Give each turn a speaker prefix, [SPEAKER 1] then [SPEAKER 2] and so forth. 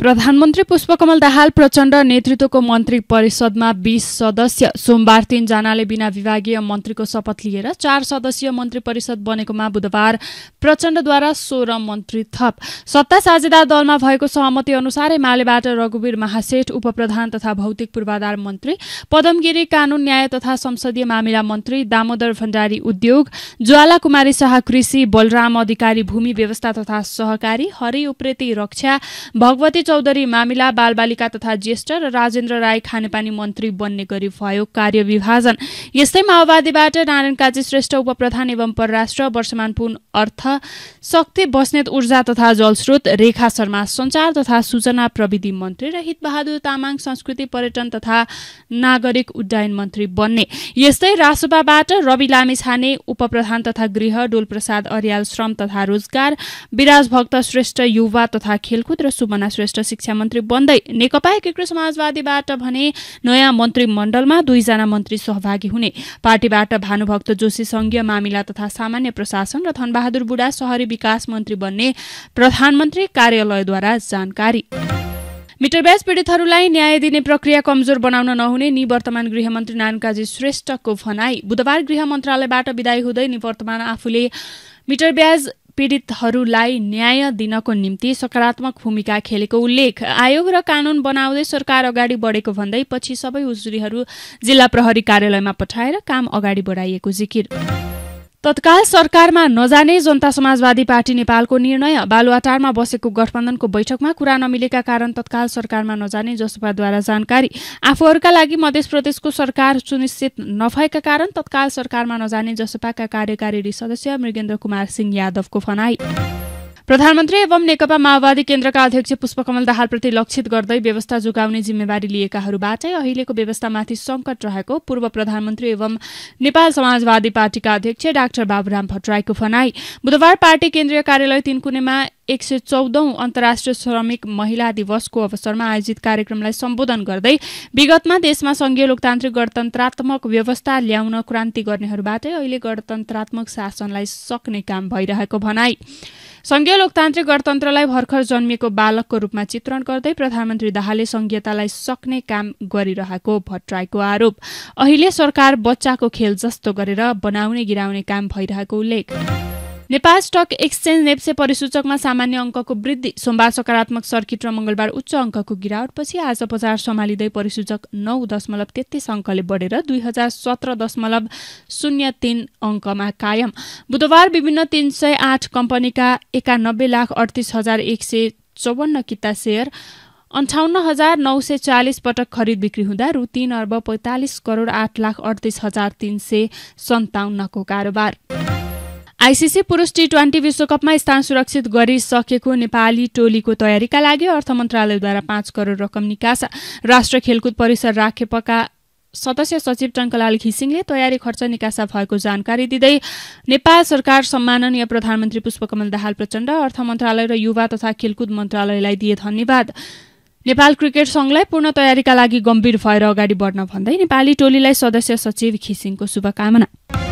[SPEAKER 1] प्रधानमन्त्री पुष्पकमल दाहाल प्रचण्ड नेतृत्वको मन्त्री परिषदमा बीस सदस्य सोमबार तीनजनाले बिना विभागीय मन्त्रीको शपथ लिएर चार सदस्यीय मन्त्री परिषद बनेकोमा बुधबार प्रचण्डद्वारा सोह्र मन्त्री थप सत्ता साझेदार दलमा भएको सहमति अनुसार एमालेबाट रघुवीर महासेठ उपप्रधान तथा भौतिक पूर्वाधार मन्त्री पदमगिरी कानून न्याय तथा संसदीय मामिला मन्त्री दामोदर भण्डारी उद्योग ज्वाला कुमारी शाह कृषि बलराम अधिकारी भूमि व्यवस्था तथा सहकारी हरि उप्रेती रक्षा भगवती चौधरी मामिला बालबालिका तथा ज्येष्ठ र राजेन्द्र राई खानेपानी मन्त्री बन्ने गरी भयो कार्य विभाजन यस्तै माओवादीबाट नारायण काजी श्रेष्ठ उपप्रधान एवं परराष्ट्र वर्षमान पुन अर्थ शक्ति बस्नेत ऊर्जा तथा जलस्रोत रेखा शर्मा संचार तथा सूचना प्रविधि मन्त्री र हितबहादुर तामाङ संस्कृति पर्यटन तथा नागरिक उड्डयन मन्त्री बन्ने यस्तै रासोपाबाट रवि लामिछाने उपप्रधान तथा गृह डोलप्रसाद अर्याल श्रम तथा रोजगार विराज भक्त श्रेष्ठ युवा तथा खेलकुद र सुमना श्रेष्ठ वरिष्ठ शिक्षा मन्त्री बन्दै नेकपा एकीकृत समाजवादीबाट भने नयाँ मन्त्रीमण्डलमा दुईजना मन्त्री सहभागी हुने पार्टीबाट भानुभक्त जोशी संघीय मामिला तथा सामान्य प्रशासन र धनबहादुर बुढा शहरी विकास मन्त्री बन्ने प्रधानमन्त्री कार्यालयद्वारा जानकारी मिटर ब्याज पीडितहरूलाई न्याय दिने प्रक्रिया कमजोर बनाउन नहुने निवर्तमान गृहमन्त्री नानकाजी श्रेष्ठको भनाई बुधबार गृह मन्त्रालयबाट विदाई हुँदै निवर्तमान आफूले मिटर ब्याज पीडितहरूलाई न्याय दिनको निम्ति सकारात्मक भूमिका खेलेको उल्लेख आयोग र कानून बनाउँदै सरकार अगाडि बढेको भन्दै पछि सबै उजुरीहरू जिल्ला प्रहरी कार्यालयमा पठाएर काम अगाडि बढाइएको जिकिर तत्काल सरकारमा नजाने जनता समाजवादी पार्टी नेपालको निर्णय बालुवाटारमा बसेको गठबन्धनको बैठकमा कुरा नमिलेका कारण तत्काल सरकारमा नजाने जसपाद्वारा जानकारी आफूहरूका लागि मध्य प्रदेशको सरकार सुनिश्चित नभएका कारण तत्काल सरकारमा नजाने जसपाका कार्यकारी सदस्य मृगेन्द्र कुमार सिंह यादवको भनाई प्रधानमन्त्री एवं नेकपा माओवादी केन्द्रका अध्यक्ष पुष्पकमल दाहालप्रति लक्षित गर्दै व्यवस्था जोगाउने जिम्मेवारी लिएकाहरूबाटै अहिलेको व्यवस्थामाथि संकट रहेको पूर्व प्रधानमन्त्री एवं नेपाल समाजवादी पार्टीका अध्यक्ष डाक्टर बाबुराम भट्टराईको भनाई बुधबार पार्टी केन्द्रीय कार्यालय तीनकुनेमा एक सय चौधौं अन्तर्राष्ट्रिय श्रमिक महिला दिवसको अवसरमा आयोजित कार्यक्रमलाई सम्बोधन गर्दै विगतमा देशमा संघीय लोकतान्त्रिक गणतन्त्रात्मक व्यवस्था ल्याउन क्रान्ति गर्नेहरूबाटै अहिले गणतन्त्रात्मक शासनलाई सक्ने काम भइरहेको भनाई संघीय लोकतान्त्रिक गणतन्त्रलाई भर्खर जन्मिएको बालकको रूपमा चित्रण गर्दै प्रधानमन्त्री दाहालले संघीयतालाई सक्ने काम गरिरहेको भट्टराईको आरोप अहिले सरकार बच्चाको खेल जस्तो गरेर बनाउने गिराउने काम भइरहेको उल्लेख नेपाल स्टक एक्सचेन्ज नेप्से परिसूचकमा सामान्य अङ्कको वृद्धि सोमबार सकारात्मक सर्किट र मङ्गलबार उच्च अङ्कको गिरावटपछि आज बजार सम्हालिँदै परिसूचक नौ दशमलव तेत्तिस अङ्कले बढेर दुई हजार सत्र दशमलव शून्य तीन अङ्कमा कायम बुधबार विभिन्न तिन सय आठ कम्पनीका एकानब्बे लाख अडतिस हजार एक सय चौवन्न किता सेयर अन्ठाउन्न हजार नौ सय चालिस पटक खरिद बिक्री हुँदा रु तीन अर्ब पैँतालिस करोड आठ लाख अडतिस हजार तिन सय सन्ताउन्नको कारोबार आइसिसी पुरुष टी ट्वेन्टी विश्वकपमा स्थान सुरक्षित गरिसकेको नेपाली टोलीको तयारीका लागि अर्थ मन्त्रालयद्वारा पाँच करोड रकम निकास राष्ट्र खेलकुद परिसर राखेपका सदस्य सचिव टङ्कलाल घिसिङले तयारी खर्च निकासा भएको जानकारी दिँदै नेपाल सरकार सम्माननीय प्रधानमन्त्री पुष्पकमल दाहाल प्रचण्ड अर्थ मन्त्रालय र युवा तथा खेलकुद मन्त्रालयलाई दिए धन्यवाद नेपाल क्रिकेट सङ्घलाई पूर्ण तयारीका लागि गम्भीर भएर अगाडि बढ्न भन्दै नेपाली टोलीलाई सदस्य सचिव घिसिङको शुभकामना